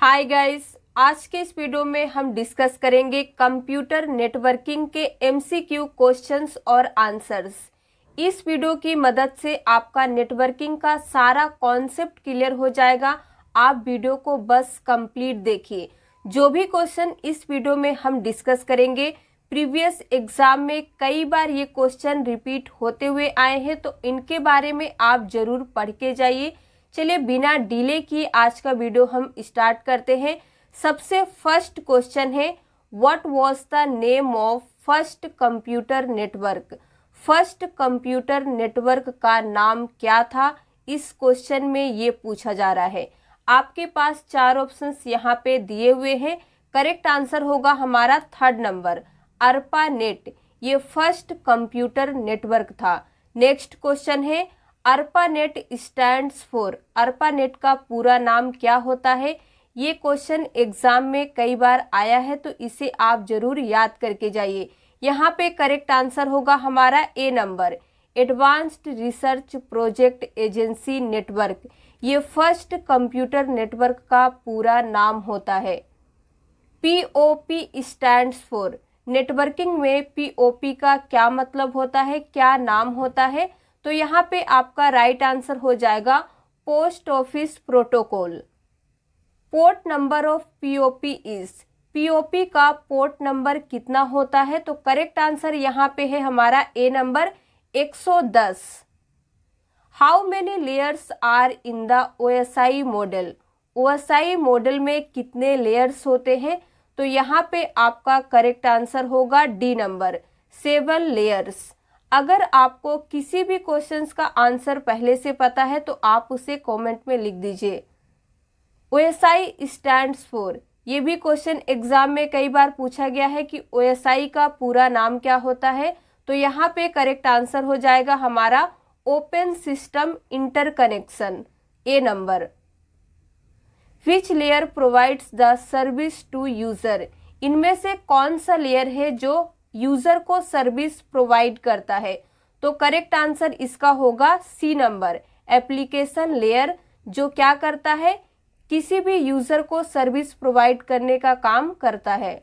Hi guys आज के इस वीडियो में हम डिस्कस करेंगे कंप्यूटर नेटवर्किंग के एमसीक्यू क्वेश्चंस और आंसर्स इस वीडियो की मदद से आपका नेटवर्किंग का सारा कॉन्सेप्ट क्लियर हो जाएगा आप वीडियो को बस कंप्लीट देखिए जो भी क्वेश्चन इस वीडियो में हम डिस्कस करेंगे प्रीवियस एग्जाम में कई बार ये क्वेश्चन रिपीट होते हुए आए हैं तो इनके बारे में आप जरूर पढ़ के जाइए चलिए बिना डिले किए आज का वीडियो हम स्टार्ट करते हैं सबसे फर्स्ट क्वेश्चन है what was the name of first computer network first computer network का नाम क्या था इस क्वेश्चन में ये पूछा जा रहा है आपके पास चार ऑप्शन यहाँ पे दिए हुए हैं करेक्ट आंसर होगा हमारा थर्ड नंबर अरपा नेट ये फर्स्ट कंप्यूटर नेटवर्क था नेक्स्ट क्वेश्चन है अर्पानेट स्टैंड फॉर अर्पानेट का पूरा नाम क्या होता है ये क्वेश्चन एग्जाम में कई बार आया है तो इसे आप जरूर याद करके जाइए यहाँ पे करेक्ट आंसर होगा हमारा A number advanced research project agency network ये फर्स्ट कंप्यूटर नेटवर्क का पूरा नाम होता है P O P stand for networking में पी ओ पी का क्या मतलब होता है क्या नाम होता है तो यहाँ पे आपका राइट आंसर हो जाएगा post office protocol port number of POP is POP का पोर्ट नंबर कितना होता है तो करेक्ट आंसर यहाँ पे है हमारा A number 110 how many layers are in the OSI model OSI model में कितने लेयर्स होते हैं तो यहाँ पे आपका करेक्ट आंसर होगा डी नंबर सेवन लेयर्स अगर आपको किसी भी क्वेश्चंस का आंसर पहले से पता है तो आप उसे कमेंट में लिख दीजिए O S I stand for ये भी क्वेश्चन एग्जाम में कई बार पूछा गया है कि ओ एस आई का पूरा नाम क्या होता है तो यहाँ पे करेक्ट आंसर हो जाएगा हमारा open system interconnection A number which layer provides the service to user इनमें से कौन सा लेयर है जो यूजर को सर्विस प्रोवाइड करता है तो करेक्ट आंसर इसका होगा सी नंबर एप्लीकेशन लेयर जो क्या करता है किसी भी यूजर को सर्विस प्रोवाइड करने का काम करता है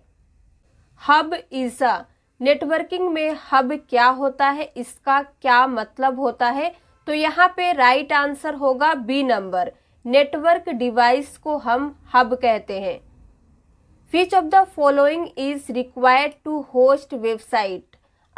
हब इज अ नेटवर्किंग में हब क्या होता है इसका क्या मतलब होता है तो यहाँ पे राइट right आंसर होगा बी नंबर नेटवर्क डिवाइस को हम हब कहते हैं which of the following is required to host website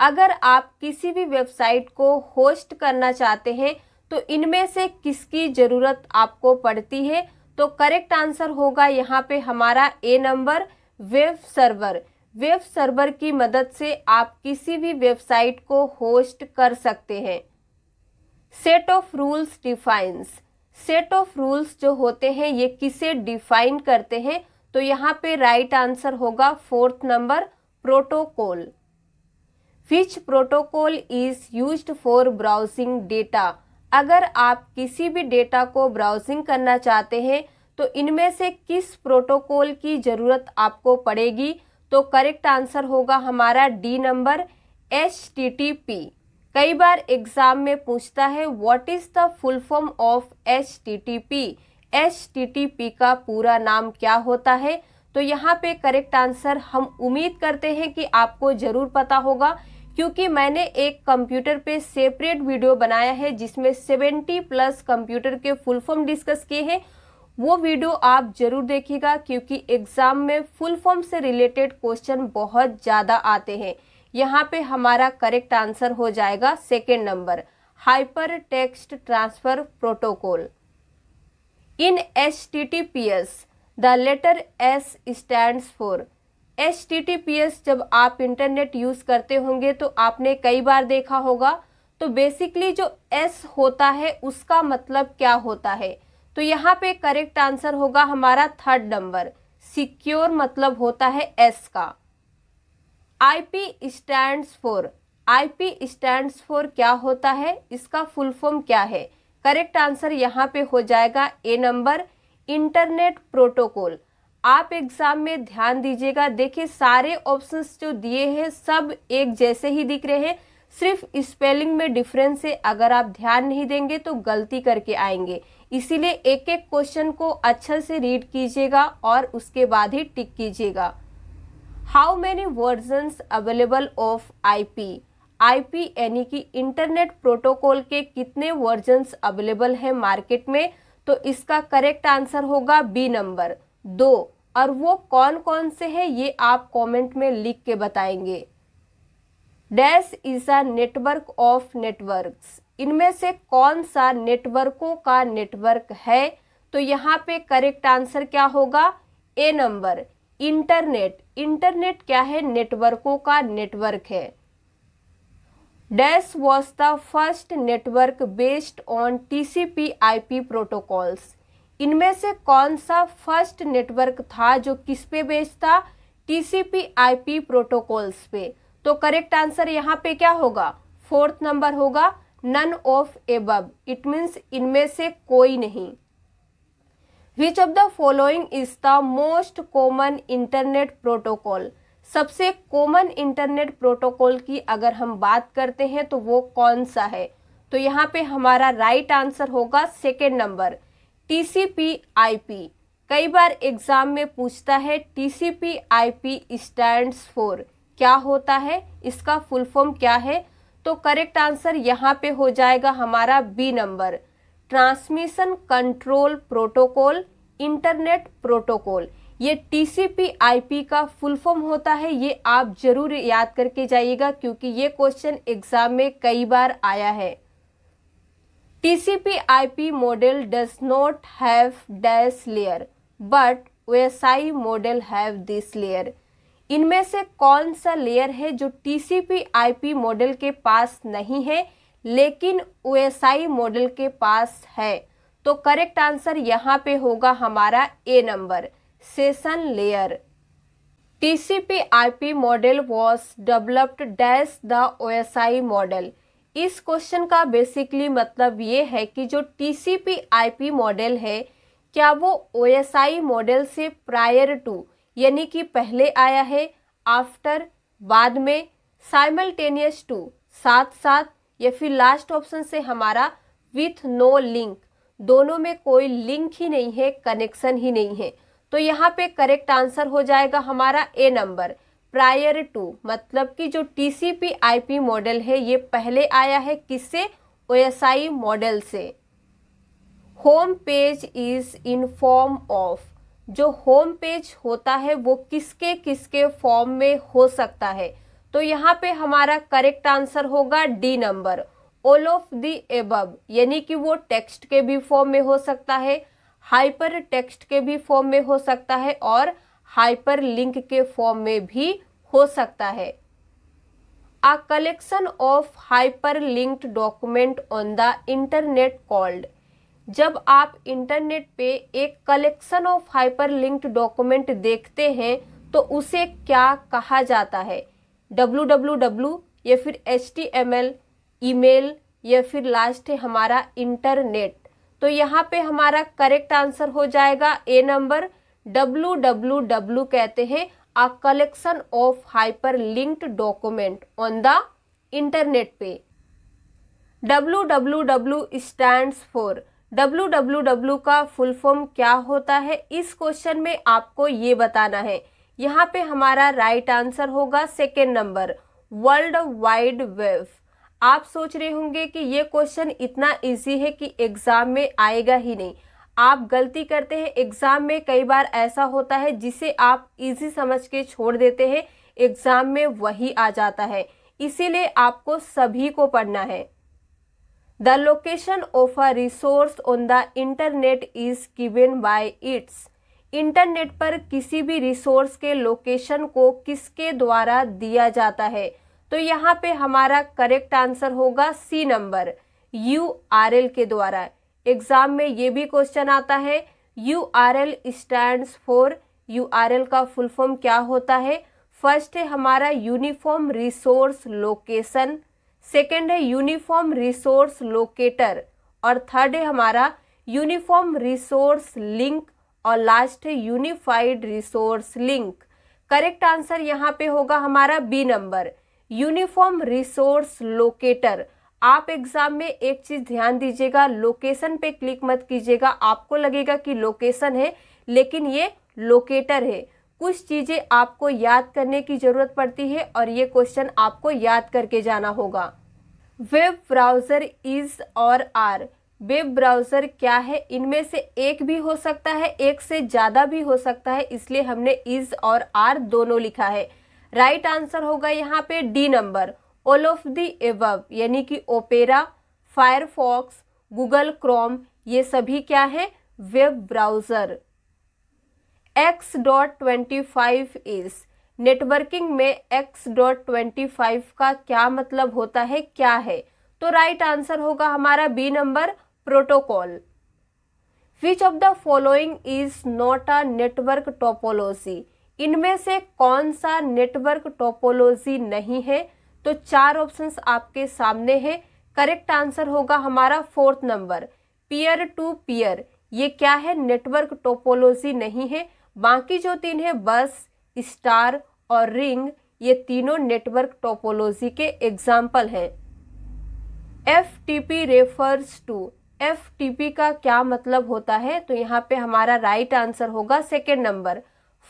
अगर आप किसी भी वेबसाइट को होस्ट करना चाहते हैं तो इनमें से किसकी ज़रूरत आपको पड़ती है तो करेक्ट आंसर होगा यहाँ पे हमारा A number web server web server की मदद से आप किसी भी वेबसाइट को होस्ट कर सकते हैं set of rules defines set of rules जो होते हैं ये किसे डिफाइन करते हैं तो यहाँ पे राइट आंसर होगा fourth number protocol which protocol is use for browsing data अगर आप किसी भी डेटा को ब्राउजिंग करना चाहते हैं तो इनमें से किस प्रोटोकॉल की ज़रूरत आपको पड़ेगी तो करेक्ट आंसर होगा हमारा D number H T T P कई बार एग्जाम में पूछता है what is the full form of H H का पूरा नाम क्या होता है तो यहाँ पे करेक्ट आंसर हम उम्मीद करते हैं कि आपको ज़रूर पता होगा क्योंकि मैंने एक कंप्यूटर पे सेपरेट वीडियो बनाया है जिसमें 70 प्लस कंप्यूटर के फुल फॉर्म डिस्कस किए हैं वो वीडियो आप जरूर देखिएगा क्योंकि एग्ज़ाम में फुल फॉर्म से रिलेटेड क्वेश्चन बहुत ज़्यादा आते हैं यहाँ पे हमारा करेक्ट आंसर हो जाएगा second number hyper hypertext transfer protocol In HTTPS, the letter S stands for HTTPS जब आप इंटरनेट यूज़ करते होंगे तो आपने कई बार देखा होगा तो बेसिकली जो S होता है उसका मतलब क्या होता है तो यहाँ पे करेक्ट आंसर होगा हमारा थर्ड नंबर सिक्योर मतलब होता है एस का IP stands for P stand for क्या होता है इसका फुल फॉर्म क्या है करेक्ट आंसर यहाँ पे हो जाएगा ए नंबर इंटरनेट प्रोटोकॉल आप एग्जाम में ध्यान दीजिएगा देखिए सारे ऑप्शंस जो दिए हैं सब एक जैसे ही दिख रहे हैं सिर्फ स्पेलिंग में डिफरेंस है अगर आप ध्यान नहीं देंगे तो गलती करके आएंगे इसीलिए एक एक क्वेश्चन को अच्छे से रीड कीजिएगा और उसके बाद ही टिक कीजिएगा how many versions available of I P IP यानी कि इंटरनेट प्रोटोकॉल के कितने वर्जन्स अवेलेबल है मार्केट में तो इसका करेक्ट आंसर होगा बी नंबर दो और वो कौन कौन से हैं ये आप कमेंट में लिख के बताएंगे dash is a network of networks इनमें से कौन सा नेटवर्कों का नेटवर्क है तो यहाँ पे करेक्ट आंसर क्या होगा ए नंबर इंटरनेट इंटरनेट क्या है नेटवर्कों का नेटवर्क है first was the first network based on TCP/IP protocols. इनमें से कौन सा फर्स्ट नेटवर्क था जो किस पे बेस्ड था TCP/IP प्रोटोकॉल्स पे तो करेक्ट आंसर यहाँ पे क्या होगा फोर्थ नंबर होगा none of above it means इनमें से कोई नहीं which of the following is the most common internet protocol सबसे कॉमन इंटरनेट प्रोटोकॉल की अगर हम बात करते हैं तो वो कौन सा है तो यहाँ पे हमारा राइट आंसर होगा second number T C P I P कई बार एग्जाम में पूछता है T C P I P stand for क्या होता है इसका फुल फॉर्म क्या है तो करेक्ट आंसर यहाँ पे हो जाएगा हमारा B number transmission control protocol internet protocol ये टीसीपी आईपी का फुल फॉर्म होता है ये आप जरूर याद करके जाइएगा क्योंकि ये क्वेश्चन एग्जाम में कई बार आया है TCP IP model not have have dash but but OSI model have this layer इनमें से कौन सा लेयर है जो TCP IP मॉडल के पास नहीं है लेकिन OSI मॉडल के पास है तो करेक्ट आंसर यहाँ पे होगा हमारा A number session layer. TCP IP model was developed dash the OSI model. इस क्वेश्चन का बेसिकली मतलब ये है कि जो T C P I P model है क्या वो ओ एस आई मॉडल से प्रायर टू यानी कि पहले आया है आफ्टर बाद में साइमल्टेनियस टू साथ साथ या फिर लास्ट ऑप्शन से हमारा विथ नो लिंक दोनों में कोई लिंक ही नहीं है कनेक्शन ही नहीं है तो यहाँ पे करेक्ट आंसर हो जाएगा हमारा ए नंबर प्रायर टू मतलब कि जो T C P I P model है ये पहले आया है किससे ओ एस आई मॉडल से home page is in form of जो होम पेज होता है वो किसके किसके फॉर्म में हो सकता है तो यहाँ पे हमारा करेक्ट आंसर होगा D number all of the above यानी कि वो टेक्स्ट के भी फॉर्म में हो सकता है हाइपर टेक्स्ट के भी फॉर्म में हो सकता है और हाइपर लिंक के फॉर्म में भी हो सकता है a collection of hyperlinked document on the internet called जब आप इंटरनेट पे एक collection of hyperlinked document देखते हैं तो उसे क्या कहा जाता है डब्लू डब्लू डब्लू या फिर H T M L email या फिर लास्ट है हमारा इंटरनेट तो यहाँ पे हमारा करेक्ट आंसर हो जाएगा A number W W W कहते हैं a collection of hyperlinked document on the internet पे W W W stand for W W W का फुल फॉर्म क्या होता है इस क्वेश्चन में आपको ये बताना है यहाँ पे हमारा राइट right आंसर होगा second number world wide web आप सोच रहे होंगे कि ये क्वेश्चन इतना इजी है कि एग्ज़ाम में आएगा ही नहीं आप गलती करते हैं एग्ज़ाम में कई बार ऐसा होता है जिसे आप इजी समझ के छोड़ देते हैं एग्ज़ाम में वही आ जाता है इसीलिए आपको सभी को पढ़ना है the location of a resource on the internet is given by its internet पर किसी भी रिसोर्स के लोकेशन को किसके द्वारा दिया जाता है तो यहाँ पे हमारा करेक्ट आंसर होगा C number U R L के द्वारा एग्जाम में ये भी क्वेश्चन आता है U R L stand for U R L का फुल फॉर्म क्या होता है फर्स्ट है हमारा यूनिफॉर्म रिसोर्स लोकेशन सेकेंड है यूनिफॉर्म रिसोर्स लोकेटर और थर्ड है हमारा यूनिफॉर्म रिसोर्स लिंक और लास्ट है unified resource link correct answer यहाँ पे होगा हमारा B number uniform resource locator आप एग्जाम में एक चीज ध्यान दीजिएगा लोकेशन पे क्लिक मत कीजिएगा आपको लगेगा कि लोकेशन है लेकिन ये लोकेटर है कुछ चीज़ें आपको याद करने की ज़रूरत पड़ती है और ये क्वेश्चन आपको याद करके जाना होगा वेब ब्राउज़र इज़ और आर वेब ब्राउज़र क्या है इनमें से एक भी हो सकता है एक से ज़्यादा भी हो सकता है इसलिए हमने इज़ और आर दोनों लिखा है राइट right आंसर होगा यहाँ पे D number all of the above यानी कि ओपेरा फायरफॉक्स गूगल क्रोम ये सभी क्या है web browser X dot twenty five is networking में एक्स डॉट ट्वेंटी फाइव का क्या मतलब होता है क्या है तो राइट right आंसर होगा हमारा B number protocol which of the following is not a network topology इनमें से कौन सा नेटवर्क टोपोलॉजी नहीं है तो चार ऑप्शंस आपके सामने है करेक्ट आंसर होगा हमारा fourth number peer to peer ये क्या है नेटवर्क टोपोलॉजी नहीं है बाकी जो तीन है बस स्टार और रिंग ये तीनों नेटवर्क टोपोलॉजी के एग्जाम्पल हैं F T P refers to F T P का क्या मतलब होता है तो यहाँ पे हमारा राइट right आंसर होगा second number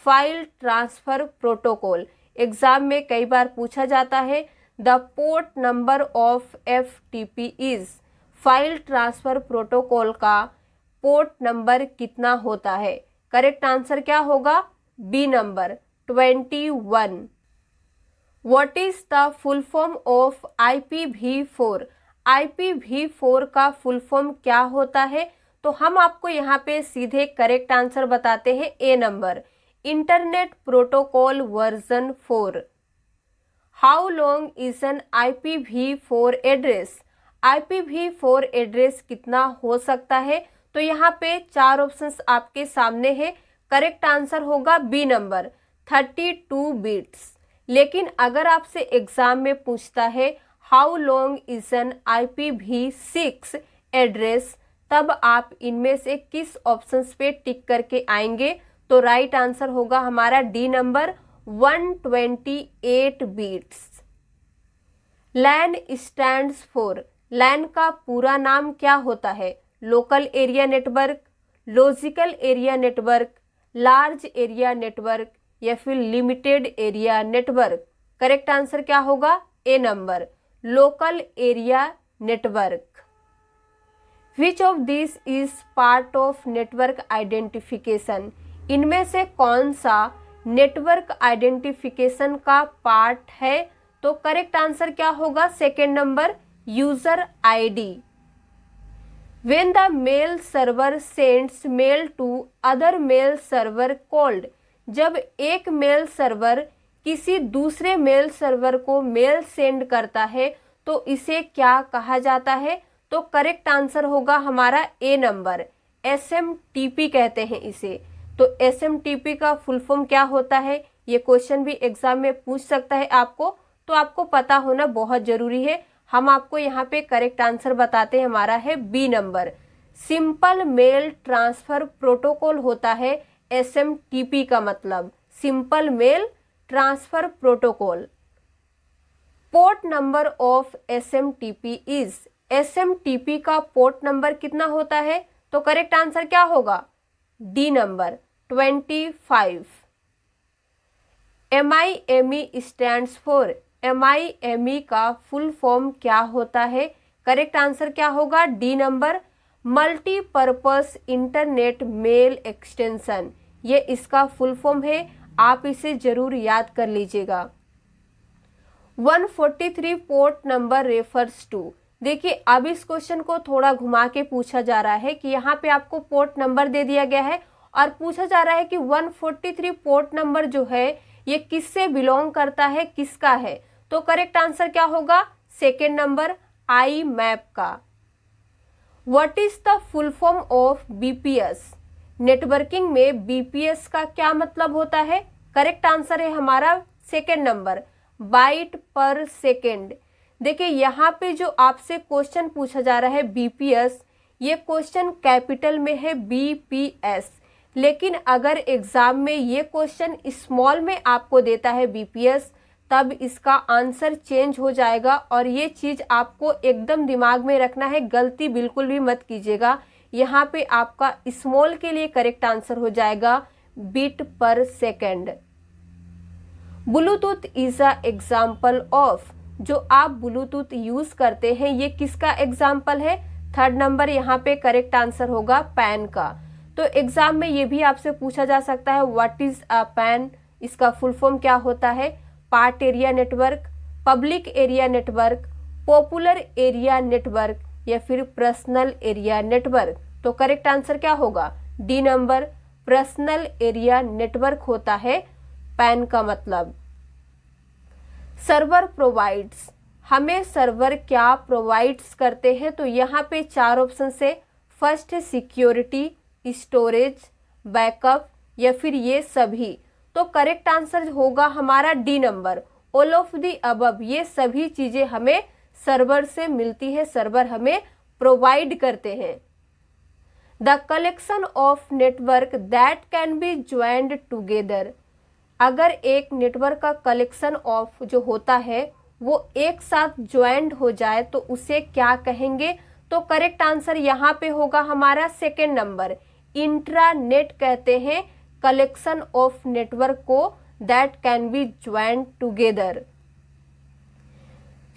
file transfer protocol exam में कई बार पूछा जाता है the port number of F T P is file transfer protocol का पोर्ट नंबर कितना होता है करेक्ट आंसर क्या होगा B number twenty one what is the full form of I P V four I P V four का full form क्या होता है तो हम आपको यहाँ पे सीधे करेक्ट आंसर बताते हैं A number internet protocol version four how long is an I P V four address I P four address कितना हो सकता है तो यहाँ पे चार ऑप्शन आपके सामने है करेक्ट आंसर होगा B number thirty two bits लेकिन अगर आपसे एग्जाम में पूछता है how long is an I P six address तब आप इनमें से किस ऑप्शन पे टिक करके आएंगे तो राइट right आंसर होगा हमारा D number 128 bits LAN stands for LAN का पूरा नाम क्या होता है local area network logical area network large area network या फिर limited area network correct answer क्या होगा A number local area network which of this is part of network identification इनमें से कौन सा नेटवर्क आइडेंटिफिकेशन का पार्ट है तो करेक्ट आंसर क्या होगा second number user ID when the mail server sends mail to other mail server called जब एक मेल सर्वर किसी दूसरे मेल सर्वर को मेल सेंड करता है तो इसे क्या कहा जाता है तो करेक्ट आंसर होगा हमारा A number S M T P कहते हैं इसे तो एस का फुल फॉर्म क्या होता है ये क्वेश्चन भी एग्जाम में पूछ सकता है आपको तो आपको पता होना बहुत ज़रूरी है हम आपको यहाँ पे करेक्ट आंसर बताते हैं हमारा है B number simple mail transfer protocol होता है एस का मतलब simple mail transfer protocol port number of S M T P is S M T P का पोर्ट नंबर कितना होता है तो करेक्ट आंसर क्या होगा D number twenty five M I M E stand for M I M E का full form क्या होता है करेक्ट आंसर क्या होगा D number multipurpose internet mail extension ये इसका फुल फॉर्म है आप इसे जरूर याद कर लीजिएगा 143 पोर्ट नंबर रेफर्स टू देखिए अब इस क्वेश्चन को थोड़ा घुमा के पूछा जा रहा है कि यहाँ पे आपको पोर्ट नंबर दे दिया गया है और पूछा जा रहा है कि 143 पोर्ट नंबर जो है ये किससे बिलोंग करता है किसका है तो करेक्ट आंसर क्या होगा सेकेंड नंबर आई मैप का what is the full form of BPS networking में बीपीएस का क्या मतलब होता है करेक्ट आंसर है हमारा second number byte per second देखिए यहाँ पे जो आपसे क्वेश्चन पूछा जा रहा है बीपीएस ये क्वेश्चन कैपिटल में है बीपीएस लेकिन अगर एग्ज़ाम में ये क्वेश्चन स्मॉल में आपको देता है बीपीएस तब इसका आंसर चेंज हो जाएगा और ये चीज़ आपको एकदम दिमाग में रखना है गलती बिल्कुल भी मत कीजिएगा यहाँ पे आपका स्मॉल के लिए करेक्ट आंसर हो जाएगा bit per second Bluetooth is a example of जो आप ब्लूटूथ यूज करते हैं ये किसका एग्जाम्पल है थर्ड नंबर यहाँ पे करेक्ट आंसर होगा पैन का तो एग्जाम में ये भी आपसे पूछा जा सकता है व्हाट इज अ पैन इसका फुल फॉर्म क्या होता है part area network public area network popular area network या फिर पर्सनल एरिया नेटवर्क तो करेक्ट आंसर क्या होगा D number personal area network होता है पैन का मतलब सर्वर प्रोवाइड्स हमें सर्वर क्या प्रोवाइड्स करते हैं तो यहाँ पे चार ऑप्शन से फर्स्ट है सिक्योरिटी स्टोरेज बैकअप या फिर ये सभी तो करेक्ट आंसर होगा हमारा D number all of the अब ये सभी चीज़ें हमें सर्वर से मिलती है सर्वर हमें प्रोवाइड करते हैं the collection of network that can be joined together अगर एक नेटवर्क का कलेक्शन ऑफ जो होता है वो एक साथ ज्वाइंड हो जाए तो उसे क्या कहेंगे तो करेक्ट आंसर यहाँ पे होगा हमारा सेकेंड नंबर इंट्रानेट कहते हैं कलेक्शन ऑफ नेटवर्क को that can be join together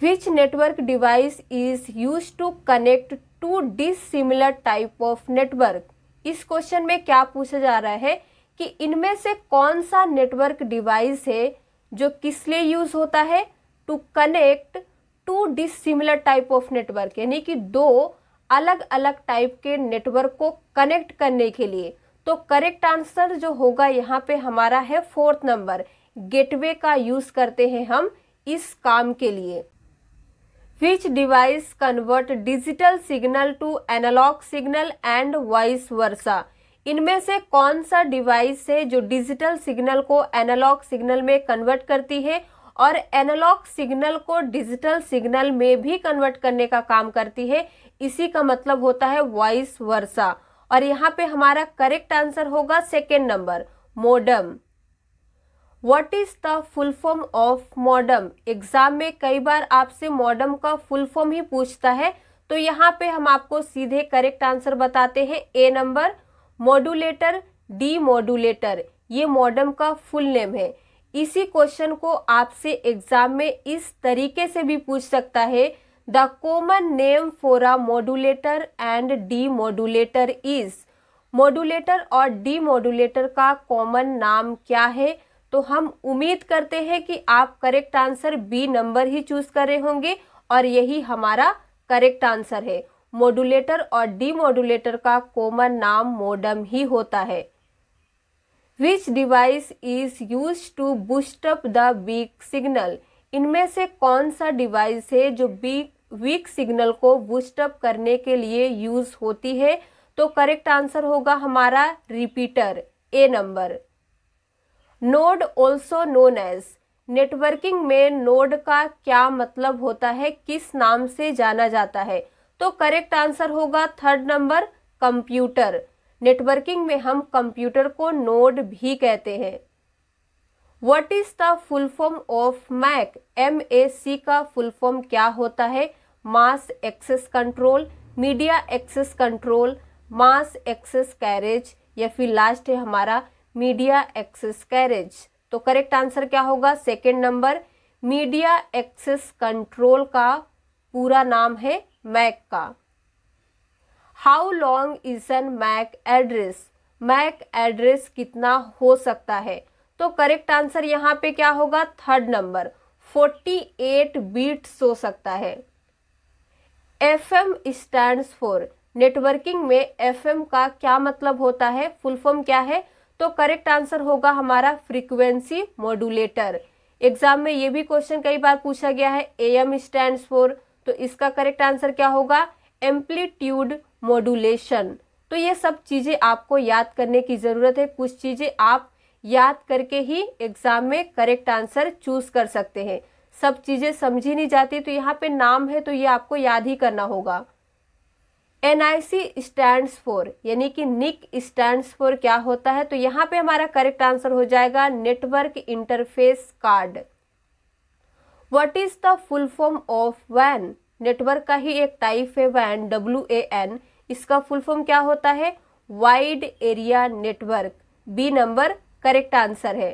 which network device is use to connect to dissimilar type of network इस क्वेश्चन में क्या पूछा जा रहा है कि इनमें से कौन सा नेटवर्क डिवाइस है जो किस लिए यूज होता है to connect to dissimilar type of network यानी कि दो अलग अलग टाइप के नेटवर्क को कनेक्ट करने के लिए तो करेक्ट आंसर जो होगा यहाँ पे हमारा है फोर्थ नंबर गेटवे का यूज करते हैं हम इस काम के लिए which device convert digital signal to analog signal and vice versa इनमें से कौन सा डिवाइस है जो डिजिटल सिग्नल को एनालॉग सिग्नल में कन्वर्ट करती है और एनालॉग सिग्नल को डिजिटल सिग्नल में भी कन्वर्ट करने का काम करती है इसी का मतलब होता है वाइस वर्षा और यहाँ पे हमारा करेक्ट आंसर होगा second number modem what is the full form of modem exam में कई बार आपसे मॉडम का फुल फॉर्म ही पूछता है तो यहाँ पे हम आपको सीधे करेक्ट आंसर बताते हैं A number modulator demodulator ये मॉडम का फुल नेम है इसी क्वेश्चन को आपसे एग्जाम में इस तरीके से भी पूछ सकता है common name for a modulator and demodulator is modulator और डी मॉड्यूलेटर का कॉमन नाम क्या है तो हम उम्मीद करते हैं कि आप करेक्ट आंसर बी नंबर ही चूज कर रहे होंगे और यही हमारा करेक्ट आंसर है मॉड्यूलेटर और डी मॉड्यूलेटर का कॉमन नाम मोडम ही होता है which device is use to boost up the weak signal इनमें से कौन सा डिवाइस है जो बीक वीक सिग्नल को बूस्टअप करने के लिए यूज होती है तो करेक्ट आंसर होगा हमारा repeater A number node also known as networking में नोड का क्या मतलब होता है किस नाम से जाना जाता है तो करेक्ट आंसर होगा थर्ड नंबर कंप्यूटर नेटवर्किंग में हम कंप्यूटर को नोड भी कहते हैं what is the full form of MAC M A C का फुल फॉर्म क्या होता है mass access control media access control mass access carriage या फिर लास्ट है हमारा मीडिया एक्सेस कैरेज तो करेक्ट आंसर क्या होगा second number media access control का पूरा नाम है मैक का how long is an MAC address MAC address कितना हो सकता है तो करेक्ट आंसर यहाँ पे क्या होगा थर्ड नंबर 48 बीट्स हो सकता है F M stand for networking में एफ एम का क्या मतलब होता है फुल फॉर्म क्या है तो करेक्ट आंसर होगा हमारा फ्रीक्वेंसी मॉड्यूलेटर एग्जाम में ये भी क्वेश्चन कई बार पूछा गया है ए एम स्टैंड फॉर तो इसका करेक्ट आंसर क्या होगा एम्पलीट्यूड मॉड्यूलेशन तो ये सब चीज़ें आपको याद करने की ज़रूरत है कुछ चीज़ें आप याद करके ही एग्ज़ाम में करेक्ट आंसर चूज कर सकते हैं सब चीज़ें समझी नहीं जाती तो यहाँ पे नाम है तो ये आपको याद ही करना होगा N I C stands for यानी कि निक स्टैंड्स फॉर क्या होता है तो यहाँ पे हमारा करेक्ट आंसर हो जाएगा network interface card what is the full form of वैन नेटवर्क का ही एक टाइप है वैन डब्ल्यू ए एन इसका फुल फॉर्म क्या होता है wide area network B number correct answer है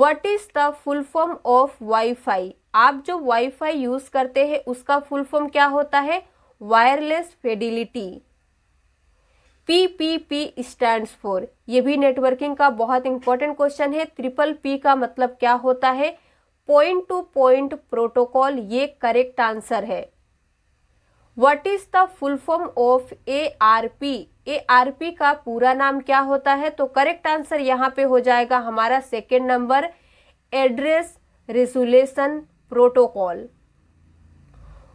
what is the full form of wifi आप जो वाईफाई यूज करते हैं उसका फुल फॉर्म क्या होता है wireless fidelity P P P stand for ये भी नेटवर्किंग का बहुत इंपॉर्टेंट क्वेश्चन है ट्रिपल पी का मतलब क्या होता है पॉइंट टू पॉइंट प्रोटोकॉल ये करेक्ट आंसर है what is the full form of A R P ARP का पूरा नाम क्या होता है तो करेक्ट आंसर यहाँ पे हो जाएगा हमारा second number address resolution protocol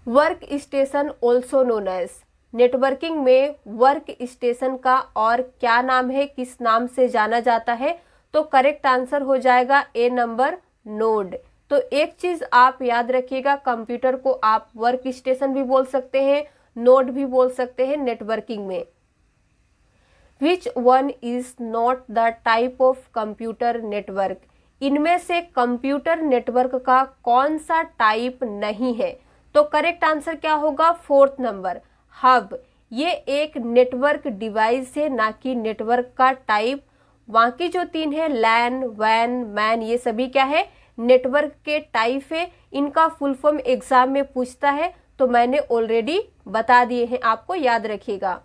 work station also known as networking में वर्क स्टेशन का और क्या नाम है किस नाम से जाना जाता है तो करेक्ट आंसर हो जाएगा ए नंबर नोड तो एक चीज आप याद रखिएगा कंप्यूटर को आप वर्क स्टेशन भी बोल सकते हैं नोड भी बोल सकते हैं नेटवर्किंग में which one is not the type of computer network इनमें से कंप्यूटर नेटवर्क का कौन सा टाइप नहीं है तो करेक्ट आंसर क्या होगा फोर्थ नंबर हब ये एक नेटवर्क डिवाइस है ना कि नेटवर्क का टाइप बाकी जो तीन है लैन वैन मैन ये सभी क्या है नेटवर्क के टाइप है इनका फुल फॉर्म एग्जाम में पूछता है तो मैंने ऑलरेडी बता दिए हैं आपको याद रखिएगा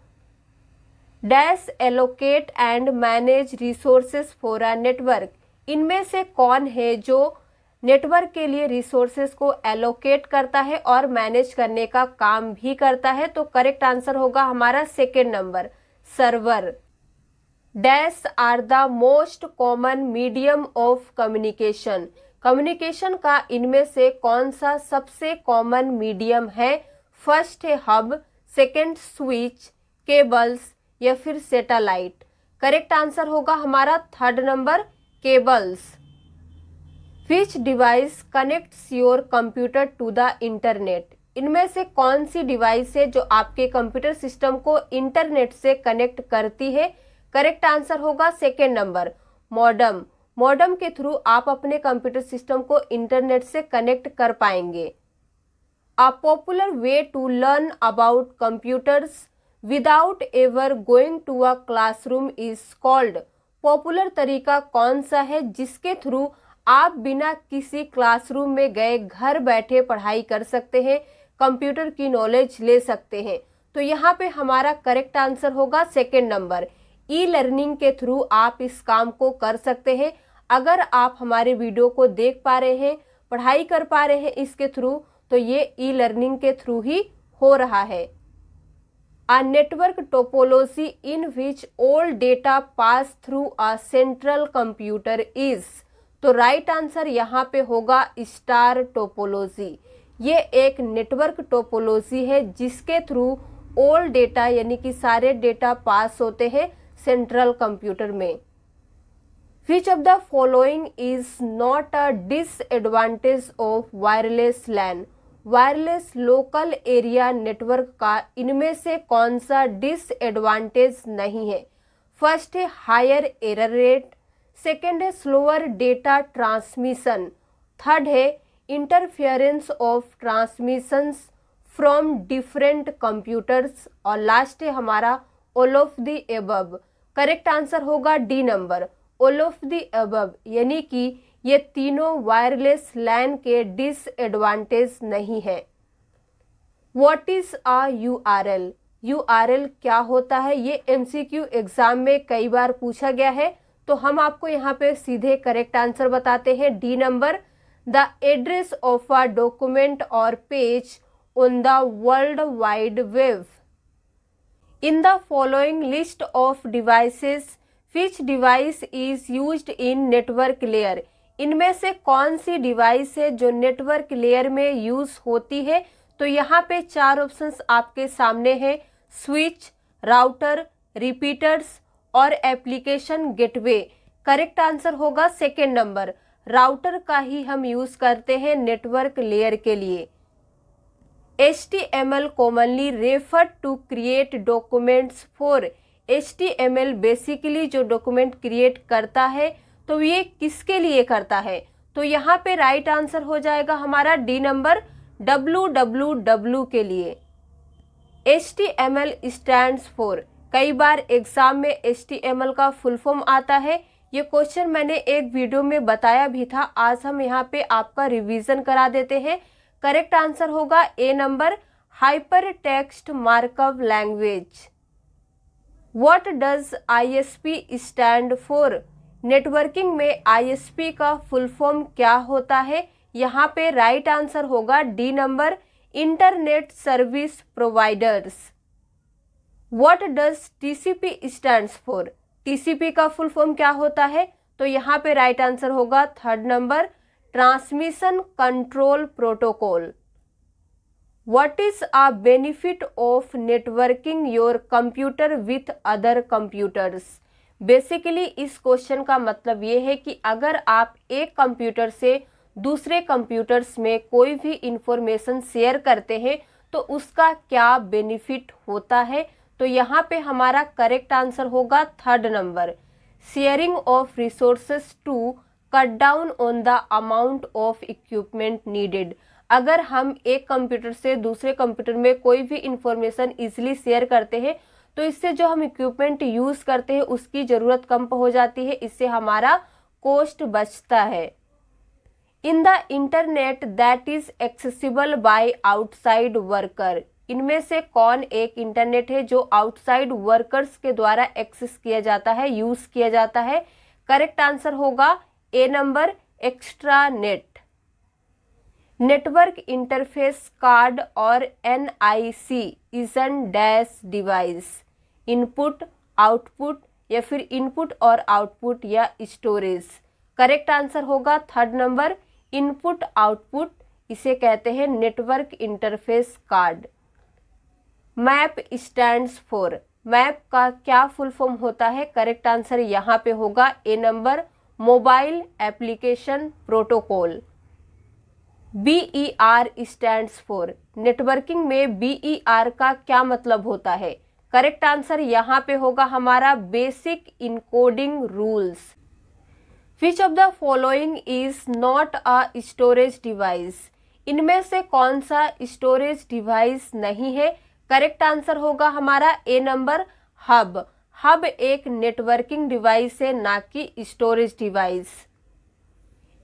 dash allocate and manage resources for a network इनमें से कौन है जो नेटवर्क के लिए रिसोर्सेस को एलोकेट करता है और मैनेज करने का काम भी करता है तो करेक्ट आंसर होगा हमारा second number server dash are the most common medium of communication communication का इनमें से कौन सा सबसे कॉमन मीडियम है फर्स्ट है हब सेकेंड स्विच केबल्स या फिर सेटेलाइट करेक्ट आंसर होगा हमारा third number cables which device connects your computer to the internet इनमें से कौन सी डिवाइस है जो आपके कंप्यूटर सिस्टम को इंटरनेट से कनेक्ट करती है करेक्ट आंसर होगा सेकेंड नंबर मॉडम मॉडम के थ्रू आप अपने कंप्यूटर सिस्टम को इंटरनेट से कनेक्ट कर पाएंगे a popular way to learn about computers without ever going to a classroom is called popular तरीका कौन सा है जिसके थ्रू आप बिना किसी क्लासरूम में गए घर बैठे पढ़ाई कर सकते हैं कंप्यूटर की नॉलेज ले सकते हैं तो यहाँ पे हमारा करेक्ट आंसर होगा सेकेंड नंबर ई लर्निंग के थ्रू आप इस काम को कर सकते हैं अगर आप हमारे वीडियो को देख पा रहे हैं पढ़ाई कर पा रहे हैं इसके थ्रू तो ये ई लर्निंग के थ्रू ही हो रहा है a network topology in which all data pass through a central computer is तो राइट आंसर यहाँ पे होगा स्टार टोपोलॉजी ये एक नेटवर्क टोपोलॉजी है जिसके थ्रू ऑल डेटा यानी कि सारे डेटा पास होते हैं सेंट्रल कंप्यूटर में which of the following is not a disadvantage of wireless LAN wireless local area network का इनमें से कौन सा डिसएडवांटेज नहीं है फर्स्ट है हायर एरर रेट सेकेंड है स्लोअर डेटा ट्रांसमिशन थर्ड है interference of transmissions from different computers और लास्ट है हमारा all of the above correct answer होगा D number all of the above यानी कि ये तीनों वायरलेस लैन के डिसएडवांटेज नहीं है what is a U R L U R L क्या होता है ये एम सी क्यू एग्ज़ाम में कई बार पूछा गया है तो हम आपको यहाँ पे सीधे करेक्ट आंसर बताते हैं D number the address of a document or page on the world wide web in the following list of devices which device is use in network layer इनमें से कौन सी डिवाइस है जो नेटवर्क लेयर में use होती है तो यहाँ पे चार ऑप्शंस आपके सामने हैं स्विच राउटर रिपीटर्स और एप्लीकेशन गेटवे करेक्ट आंसर होगा सेकेंड नंबर राउटर का ही हम यूज करते हैं नेटवर्क लेयर के लिए H T M L commonly refer to create documents for H T M L basically जो डॉक्यूमेंट क्रिएट करता है तो ये किसके लिए करता है तो यहाँ पे राइट आंसर हो जाएगा हमारा D number W W W के लिए H T M L stand for कई बार एग्जाम में एच टी एम एल का फुल फॉर्म आता है ये क्वेश्चन मैंने एक वीडियो में बताया भी था आज हम यहाँ पे आपका रिवीजन करा देते हैं करेक्ट आंसर होगा A number hyper text markup language what does I S P stand for networking में आईएसपी का फुल फॉर्म क्या होता है यहाँ पे राइट आंसर होगा D number internet service providers what does TCP stands for TCP का फुल फॉर्म क्या होता है तो यहाँ पे राइट आंसर होगा third number transmission control protocol what is a benefit of networking your computer with other computers basically इस question का मतलब ये है कि अगर आप एक कंप्यूटर से दूसरे कंप्यूटर्स में कोई भी इंफॉर्मेशन शेयर करते हैं तो उसका क्या बेनिफिट होता है तो यहाँ पे हमारा करेक्ट आंसर होगा third number sharing of resources to cut down on the amount of equipment needed अगर हम एक कंप्यूटर से दूसरे कंप्यूटर में कोई भी इंफॉर्मेशन इजिली शेयर करते हैं तो इससे जो हम इक्विपमेंट यूज़ करते हैं उसकी ज़रूरत कम हो जाती है इससे हमारा कॉस्ट बचता है in the internet that is accessible by outside worker इनमें से कौन एक इंटरनेट है जो आउटसाइड वर्कर्स के द्वारा एक्सेस किया जाता है यूज किया जाता है करेक्ट आंसर होगा A number extra net network interface card और N I C is an dash device input output या फिर इनपुट और आउटपुट या स्टोरेज करेक्ट आंसर होगा थर्ड नंबर इनपुट आउटपुट इसे कहते हैं network interface card MAP stands for MAP का क्या फुल फॉर्म होता है करेक्ट आंसर यहाँ पे होगा A number mobile application protocol B E R stands for networking में बी ई आर का क्या मतलब होता है करेक्ट आंसर यहाँ पे होगा हमारा basic encoding rules which of the following is not a storage device इनमें से कौन सा स्टोरेज डिवाइस नहीं है करेक्ट आंसर होगा हमारा ए नंबर हब हब एक नेटवर्किंग डिवाइस है ना कि storage device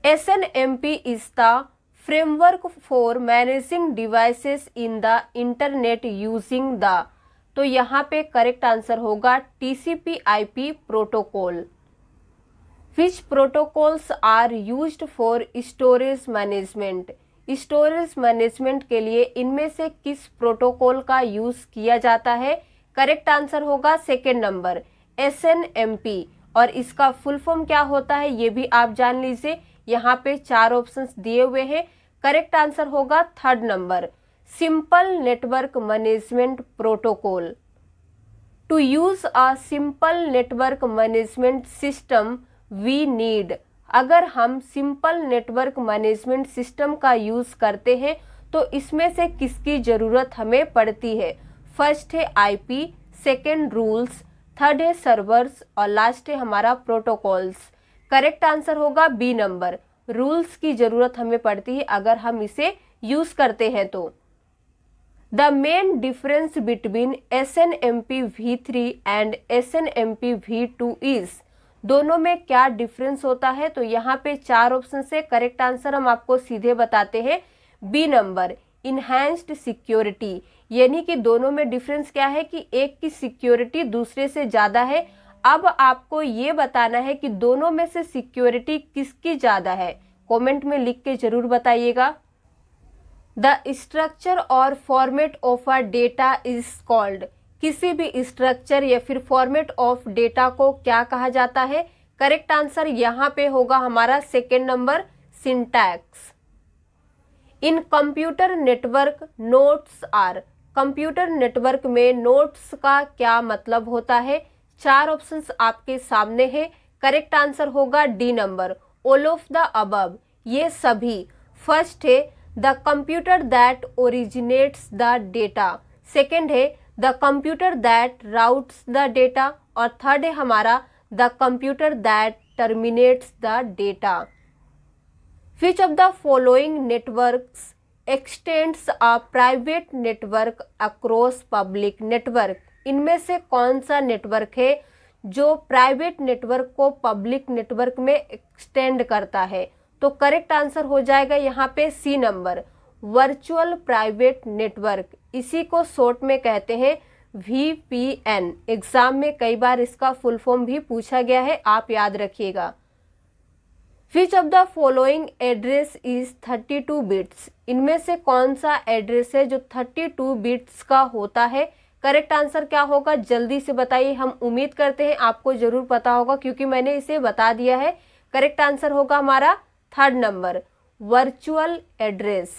S N M P is the framework for managing devices in the internet using the तो यहाँ पे करेक्ट आंसर होगा TCP IP protocol which protocols are use for storage management storage management के लिए इनमें से किस प्रोटोकॉल का यूज किया जाता है करेक्ट आंसर होगा second number S N M P और इसका फुल फॉर्म क्या होता है ये भी आप जान लीजिए यहाँ पे चार ऑप्शंस दिए हुए हैं करेक्ट आंसर होगा third number simple network management protocol to use a simple network management system we need अगर हम सिंपल नेटवर्क मैनेजमेंट सिस्टम का यूज़ करते हैं तो इसमें से किसकी ज़रूरत हमें पड़ती है फर्स्ट है आईपी, सेकेंड रूल्स थर्ड है सर्वर्स और लास्ट है हमारा प्रोटोकॉल्स करेक्ट आंसर होगा बी नंबर रूल्स की ज़रूरत हमें पड़ती है अगर हम इसे यूज़ करते हैं तो the main difference between S N M P V three and S N M P V two is दोनों में क्या डिफरेंस होता है तो यहाँ पे चार ऑप्शन से करेक्ट आंसर हम आपको सीधे बताते हैं बी नंबर इन्हेंस्ड सिक्योरिटी यानी कि दोनों में डिफरेंस क्या है कि एक की सिक्योरिटी दूसरे से ज़्यादा है अब आपको ये बताना है कि दोनों में से सिक्योरिटी किसकी ज़्यादा है कमेंट में लिख के ज़रूर बताइएगा द स्ट्रक्चर और format of a data is called किसी भी स्ट्रक्चर या फिर फॉर्मेट ऑफ डेटा को क्या कहा जाता है करेक्ट आंसर यहाँ पे होगा हमारा second number syntax in computer network notes are computer network में नोट्स का क्या मतलब होता है चार ऑप्शंस आपके सामने हैं करेक्ट आंसर होगा D number all of the above ये सभी फर्स्ट है the computer that originates the data second है the computer that routes the data और थर्ड है हमारा the computer that terminates the data which of the following networks extends a private network across public network इनमें से कौन सा network है जो प्राइवेट नेटवर्क को पब्लिक नेटवर्क में एक्सटेंड करता है तो करेक्ट आंसर हो जाएगा यहाँ पे C number virtual private network इसी को शॉर्ट में कहते हैं वी पी एन एग्जाम में कई बार इसका फुल फॉर्म भी पूछा गया है आप याद रखिएगा which of the following address is 32 bits इनमें से कौन सा एड्रेस है जो 32 बिट्स का होता है करेक्ट आंसर क्या होगा जल्दी से बताइए हम उम्मीद करते हैं आपको जरूर पता होगा क्योंकि मैंने इसे बता दिया है करेक्ट आंसर होगा हमारा third number virtual address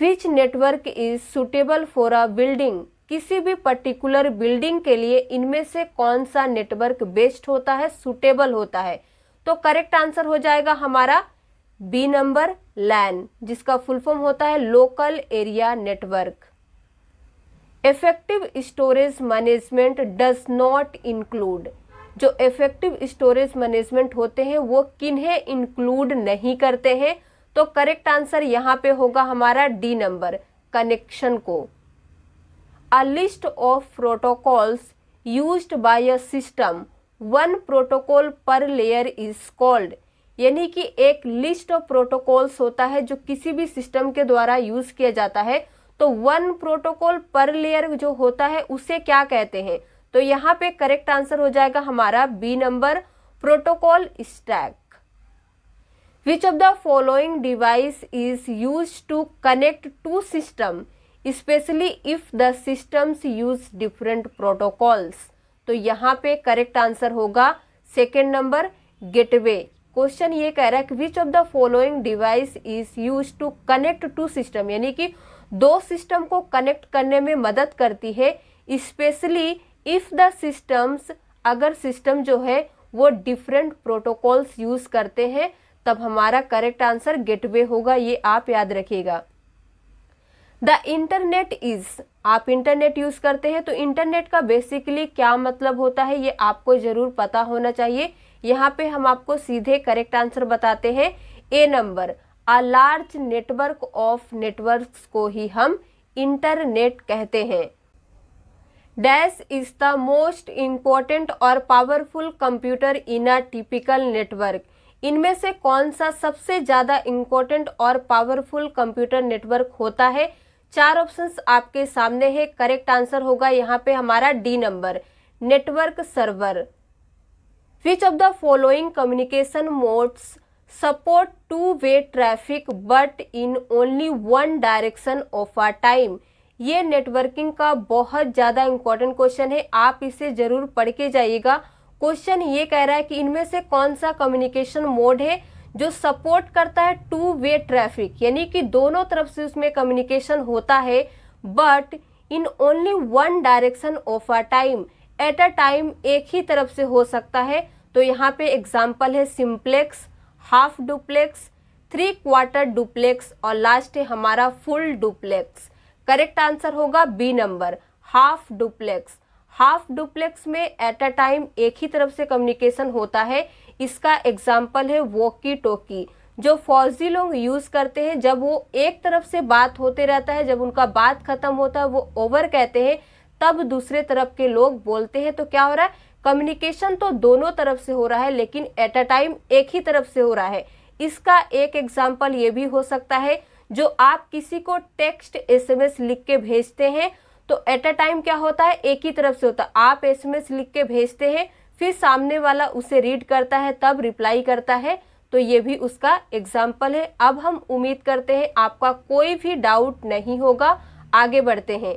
which network is suitable for a building किसी भी पर्टिकुलर बिल्डिंग के लिए इनमें से कौन सा नेटवर्क बेस्ट होता है सुटेबल होता है तो करेक्ट आंसर हो जाएगा हमारा बी नंबर लैन जिसका फुल फॉर्म होता है local area network effective storage management does not include जो इफेक्टिव स्टोरेज मैनेजमेंट होते हैं वो किन्हें इंक्लूड नहीं करते हैं तो करेक्ट आंसर यहाँ पे होगा हमारा डी नंबर कनेक्शन को a list of protocols use by a system one protocol per layer is called यानी कि एक लिस्ट ऑफ प्रोटोकॉल्स होता है जो किसी भी सिस्टम के द्वारा यूज किया जाता है तो वन प्रोटोकॉल पर लेयर जो होता है उसे क्या कहते हैं तो यहाँ पे करेक्ट आंसर हो जाएगा हमारा B number protocol stack which of the following device is use to connect to system specially if the systems use different protocols तो यहाँ पे करेक्ट आंसर होगा सेकेंड नंबर गेटवे क्वेश्चन ये कह रहा है कि which of the following device is use to connect to system यानी कि दो सिस्टम को कनेक्ट करने में मदद करती है स्पेशली इफ़ द सिस्टम्स अगर सिस्टम जो है वो डिफरेंट प्रोटोकॉल्स यूज़ करते हैं तब हमारा करेक्ट आंसर गेटवे होगा ये आप याद रखिएगा द इंटरनेट इज आप इंटरनेट यूज़ करते हैं तो इंटरनेट का बेसिकली क्या मतलब होता है ये आपको ज़रूर पता होना चाहिए यहाँ पे हम आपको सीधे करेक्ट आंसर बताते हैं A number a large network of networks को ही हम इंटरनेट कहते हैं dash is the most important और powerful computer in a typical network इनमें से कौन सा सबसे ज़्यादा इम्पोर्टेंट और पावरफुल कंप्यूटर नेटवर्क होता है चार ऑप्शंस आपके सामने है करेक्ट आंसर होगा यहाँ पे हमारा D number network server which of the following communication modes support two-way traffic but in only one direction of a time ये नेटवर्किंग का बहुत ज़्यादा इंपॉर्टेंट क्वेश्चन है आप इसे ज़रूर पढ़ के जाइएगा क्वेश्चन ये कह रहा है कि इनमें से कौन सा कम्युनिकेशन मोड है जो सपोर्ट करता है टू वे ट्रैफिक यानी कि दोनों तरफ से उसमें कम्युनिकेशन होता है but in only one direction of a time at a time एक ही तरफ से हो सकता है तो यहाँ पे एग्जाम्पल है simplex half duplex three quarter duplex और लास्ट है हमारा फुल डुप्लेक्स करेक्ट आंसर होगा B number half duplex half duplex में एट अ टाइम एक ही तरफ से कम्युनिकेशन होता है इसका एग्जाम्पल है वोकी टोकी जो फौजी लोग यूज़ करते हैं जब वो एक तरफ से बात होते रहता है जब उनका बात खत्म होता है वो ओवर कहते हैं तब दूसरे तरफ के लोग बोलते हैं तो क्या हो रहा है कम्युनिकेशन तो दोनों तरफ से हो रहा है लेकिन एट अ टाइम एक ही तरफ से हो रहा है इसका एक एग्जाम्पल ये भी हो सकता है जो आप किसी को टेक्स्ट एसएमएस लिख के भेजते हैं तो एट अ टाइम क्या होता है एक ही तरफ से होता है आप एसएमएस लिख के भेजते हैं फिर सामने वाला उसे रीड करता है तब रिप्लाई करता है तो ये भी उसका एग्जाम्पल है अब हम उम्मीद करते हैं आपका कोई भी डाउट नहीं होगा आगे बढ़ते हैं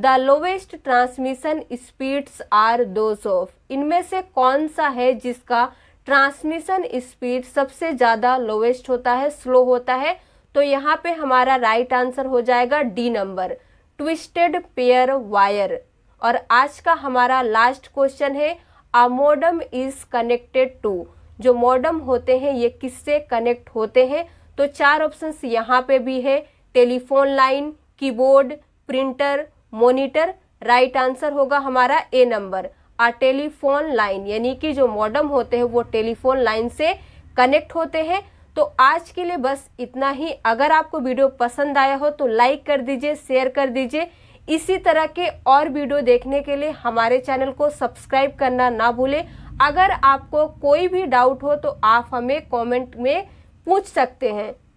the lowest transmission speeds are those of इनमें से कौन सा है जिसका ट्रांसमिशन स्पीड सबसे ज़्यादा लोवेस्ट होता है स्लो होता है तो यहाँ पे हमारा राइट right आंसर हो जाएगा D number twisted pair wire और आज का हमारा लास्ट क्वेश्चन है a modem is connected to जो मॉडम होते हैं ये किससे कनेक्ट होते हैं तो चार ऑप्शंस यहाँ पे भी है telephone line keyboard printer monitor right answer होगा हमारा A number a telephone line यानी कि जो मॉडम होते हैं वो टेलीफोन लाइन से कनेक्ट होते हैं तो आज के लिए बस इतना ही अगर आपको वीडियो पसंद आया हो तो लाइक कर दीजिए शेयर कर दीजिए इसी तरह के और वीडियो देखने के लिए हमारे चैनल को सब्सक्राइब करना ना भूलें अगर आपको कोई भी डाउट हो तो आप हमें कमेंट में पूछ सकते हैं